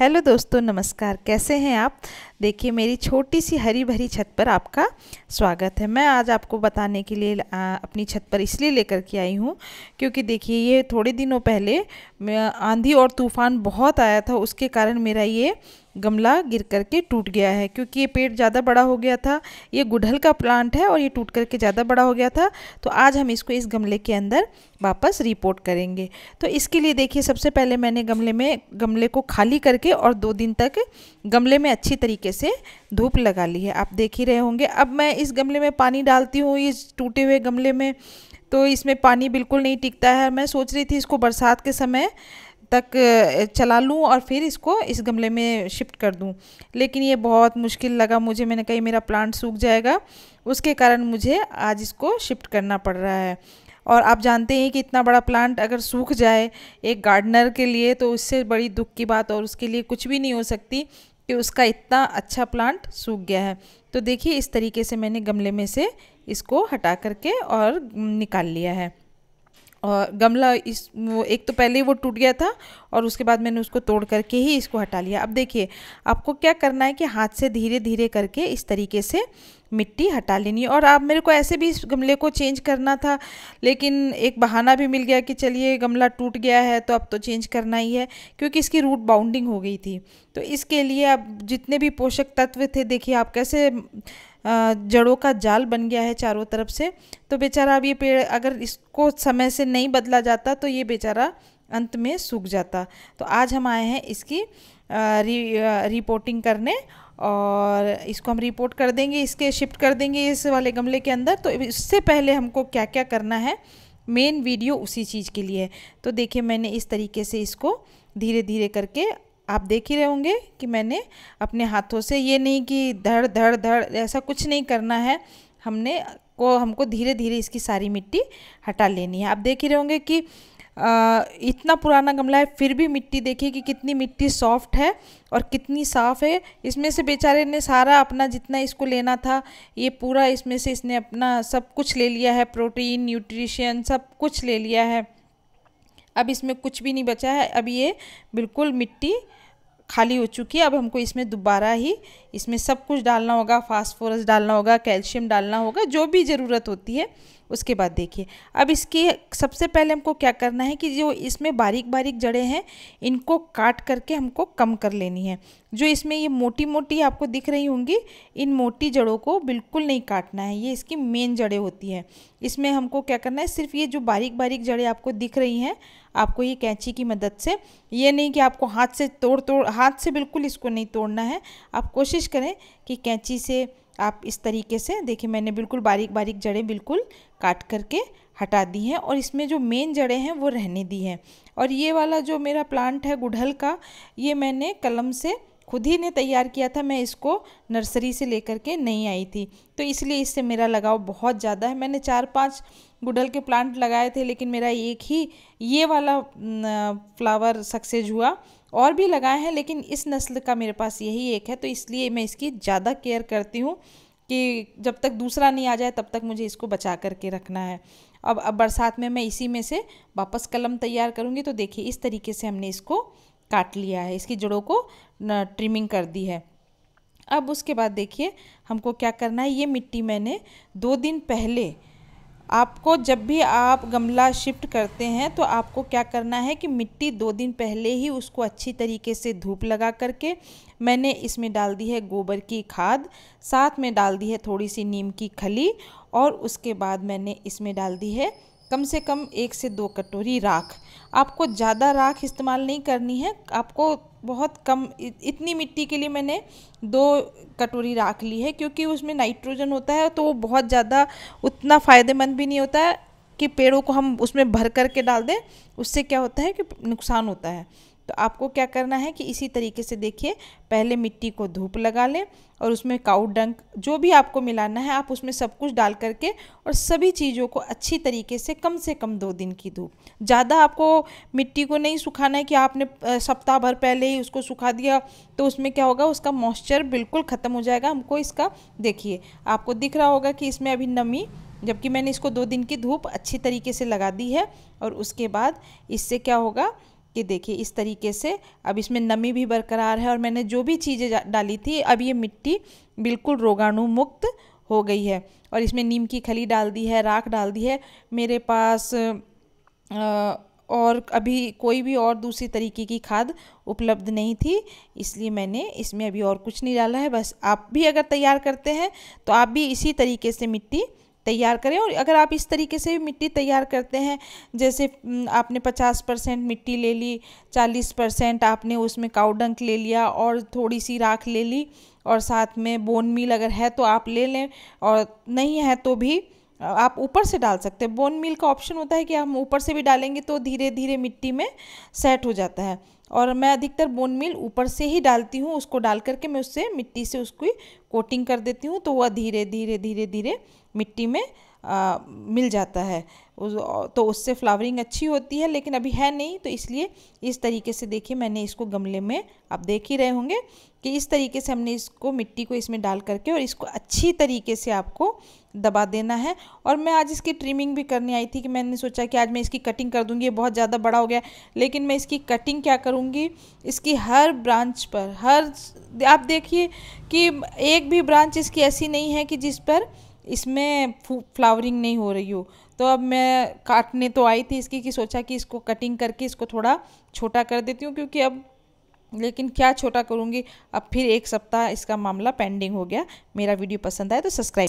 hello दोस्तों नमस्कार कैसे हैं आप देखिए मेरी छोटी सी हरी भरी छत पर आपका स्वागत है मैं आज आपको बताने के लिए अपनी छत पर इसलिए लेकर के आई हूँ क्योंकि देखिए ये थोड़े दिनों पहले आंधी और तूफ़ान बहुत आया था उसके कारण मेरा ये गमला गिर करके टूट गया है क्योंकि ये पेड़ ज़्यादा बड़ा हो गया था ये गुड़हल का प्लांट है और ये टूट करके ज़्यादा बड़ा हो गया था तो आज हम इसको इस गमले के अंदर वापस रिपोर्ट करेंगे तो इसके लिए देखिए सबसे पहले मैंने गमले में गमले को खाली करके और दो दिन तक गमले में अच्छी तरीके तरीके से धूप लगा ली है आप देख ही रहे होंगे अब मैं इस गमले में पानी डालती हूँ इस टूटे हुए गमले में तो इसमें पानी बिल्कुल नहीं टिकता है मैं सोच रही थी इसको बरसात के समय तक चला लूँ और फिर इसको इस गमले में शिफ्ट कर दूँ लेकिन ये बहुत मुश्किल लगा मुझे मैंने कही मेरा प्लांट सूख जाएगा उसके कारण मुझे आज इसको शिफ्ट करना पड़ रहा है और आप जानते हैं कि इतना बड़ा प्लांट अगर सूख जाए एक गार्डनर के लिए तो उससे बड़ी दुख की बात और उसके लिए कुछ भी नहीं हो सकती कि उसका इतना अच्छा प्लांट सूख गया है तो देखिए इस तरीके से मैंने गमले में से इसको हटा करके और निकाल लिया है और गमला इस वो एक तो पहले ही वो टूट गया था और उसके बाद मैंने उसको तोड़ करके ही इसको हटा लिया अब देखिए आपको क्या करना है कि हाथ से धीरे धीरे करके इस तरीके से मिट्टी हटा लेनी है और आप मेरे को ऐसे भी इस गमले को चेंज करना था लेकिन एक बहाना भी मिल गया कि चलिए गमला टूट गया है तो अब तो चेंज करना ही है क्योंकि इसकी रूट बाउंडिंग हो गई थी तो इसके लिए आप जितने भी पोषक तत्व थे देखिए आप कैसे जड़ों का जाल बन गया है चारों तरफ से तो बेचारा अब ये पेड़ अगर इसको समय से नहीं बदला जाता तो ये बेचारा अंत में सूख जाता तो आज हम आए हैं इसकी री रिपोर्टिंग करने और इसको हम रिपोर्ट कर देंगे इसके शिफ्ट कर देंगे इस वाले गमले के अंदर तो इससे पहले हमको क्या क्या करना है मेन वीडियो उसी चीज़ के लिए तो देखिए मैंने इस तरीके से इसको धीरे धीरे करके आप देख ही रहे होंगे कि मैंने अपने हाथों से ये नहीं कि धड़ धड़ धड़ ऐसा कुछ नहीं करना है हमने को हमको धीरे धीरे इसकी सारी मिट्टी हटा लेनी है आप देख ही रहे होंगे कि आ, इतना पुराना गमला है फिर भी मिट्टी देखिए कि कितनी मिट्टी सॉफ्ट है और कितनी साफ़ है इसमें से बेचारे ने सारा अपना जितना इसको लेना था ये पूरा इसमें से इसने अपना सब कुछ ले लिया है प्रोटीन न्यूट्रिशन सब कुछ ले लिया है अब इसमें कुछ भी नहीं बचा है अब ये बिल्कुल मिट्टी खाली हो चुकी है अब हमको इसमें दोबारा ही इसमें सब कुछ डालना होगा फास्फोरस डालना होगा कैल्शियम डालना होगा जो भी ज़रूरत होती है उसके बाद देखिए अब इसकी सबसे पहले हमको क्या करना है कि जो इसमें बारीक बारीक जड़ें हैं इनको काट करके हमको कम कर लेनी है जो इसमें ये मोटी मोटी आपको दिख रही होंगी इन मोटी जड़ों को बिल्कुल नहीं काटना है ये इसकी मेन जड़ें होती हैं इसमें हमको क्या करना है सिर्फ ये जो बारीक बारीक जड़ें आपको दिख रही हैं आपको ये कैंची की मदद से ये नहीं कि आपको हाथ से तोड़ तोड़ हाथ से बिल्कुल इसको नहीं तोड़ना है आप कोशिश करें कि कैंची से आप इस तरीके से देखिए मैंने बिल्कुल बारीक बारीक जड़ें बिल्कुल काट करके हटा दी हैं और इसमें जो मेन जड़ें हैं वो रहने दी हैं और ये वाला जो मेरा प्लांट है गुड़हल का ये मैंने कलम से खुद ही ने तैयार किया था मैं इसको नर्सरी से लेकर के नहीं आई थी तो इसलिए इससे मेरा लगाव बहुत ज़्यादा है मैंने चार पांच गुडल के प्लांट लगाए थे लेकिन मेरा एक ही ये वाला फ्लावर सक्सेस हुआ और भी लगाए हैं लेकिन इस नस्ल का मेरे पास यही एक है तो इसलिए मैं इसकी ज़्यादा केयर करती हूँ कि जब तक दूसरा नहीं आ जाए तब तक मुझे इसको बचा करके रखना है अब अब बरसात में मैं इसी में से वापस कलम तैयार करूँगी तो देखिए इस तरीके से हमने इसको काट लिया है इसकी जड़ों को ट्रिमिंग कर दी है अब उसके बाद देखिए हमको क्या करना है ये मिट्टी मैंने दो दिन पहले आपको जब भी आप गमला शिफ्ट करते हैं तो आपको क्या करना है कि मिट्टी दो दिन पहले ही उसको अच्छी तरीके से धूप लगा करके मैंने इसमें डाल दी है गोबर की खाद साथ में डाल दी है थोड़ी सी नीम की खली और उसके बाद मैंने इसमें डाल दी है कम से कम एक से दो कटोरी राख आपको ज़्यादा राख इस्तेमाल नहीं करनी है आपको बहुत कम इतनी मिट्टी के लिए मैंने दो कटोरी राख ली है क्योंकि उसमें नाइट्रोजन होता है तो वो बहुत ज़्यादा उतना फ़ायदेमंद भी नहीं होता है कि पेड़ों को हम उसमें भर करके डाल दें उससे क्या होता है कि नुकसान होता है तो आपको क्या करना है कि इसी तरीके से देखिए पहले मिट्टी को धूप लगा लें और उसमें काउ डंक जो भी आपको मिलाना है आप उसमें सब कुछ डाल करके और सभी चीज़ों को अच्छी तरीके से कम से कम दो दिन की धूप ज़्यादा आपको मिट्टी को नहीं सुखाना है कि आपने सप्ताह भर पहले ही उसको सुखा दिया तो उसमें क्या होगा उसका मॉइस्चर बिल्कुल ख़त्म हो जाएगा हमको इसका देखिए आपको दिख रहा होगा कि इसमें अभी नमी जबकि मैंने इसको दो दिन की धूप अच्छी तरीके से लगा दी है और उसके बाद इससे क्या होगा ये देखिए इस तरीके से अब इसमें नमी भी बरकरार है और मैंने जो भी चीज़ें डाली थी अब ये मिट्टी बिल्कुल रोगाणु मुक्त हो गई है और इसमें नीम की खली डाल दी है राख डाल दी है मेरे पास आ, और अभी कोई भी और दूसरी तरीके की खाद उपलब्ध नहीं थी इसलिए मैंने इसमें अभी और कुछ नहीं डाला है बस आप भी अगर तैयार करते हैं तो आप भी इसी तरीके से मिट्टी तैयार करें और अगर आप इस तरीके से भी मिट्टी तैयार करते हैं जैसे आपने 50 परसेंट मिट्टी ले ली 40 परसेंट आपने उसमें काउडंक ले लिया और थोड़ी सी राख ले ली और साथ में बोन मिल अगर है तो आप ले लें और नहीं है तो भी आप ऊपर से डाल सकते हैं बोन मिल का ऑप्शन होता है कि हम ऊपर से भी डालेंगे तो धीरे धीरे मिट्टी में सेट हो जाता है और मैं अधिकतर बोन मिल ऊपर से ही डालती हूँ उसको डाल करके मैं उससे मिट्टी से उसकी कोटिंग कर देती हूँ तो वह धीरे धीरे धीरे धीरे मिट्टी में आ, मिल जाता है उस, तो उससे फ्लावरिंग अच्छी होती है लेकिन अभी है नहीं तो इसलिए इस तरीके से देखिए मैंने इसको गमले में आप देख ही रहे होंगे कि इस तरीके से हमने इसको मिट्टी को इसमें डाल करके और इसको अच्छी तरीके से आपको दबा देना है और मैं आज इसकी ट्रिमिंग भी करने आई थी कि मैंने सोचा कि आज मैं इसकी कटिंग कर दूँगी बहुत ज़्यादा बड़ा हो गया लेकिन मैं इसकी कटिंग क्या करूँगी इसकी हर ब्रांच पर हर आप देखिए कि एक भी ब्रांच इसकी ऐसी नहीं है कि जिस पर इसमें फ्लावरिंग नहीं हो रही हो तो अब मैं काटने तो आई थी इसकी कि सोचा कि इसको कटिंग करके इसको थोड़ा छोटा कर देती हूँ क्योंकि अब लेकिन क्या छोटा करूँगी अब फिर एक सप्ताह इसका मामला पेंडिंग हो गया मेरा वीडियो पसंद आए तो सब्सक्राइब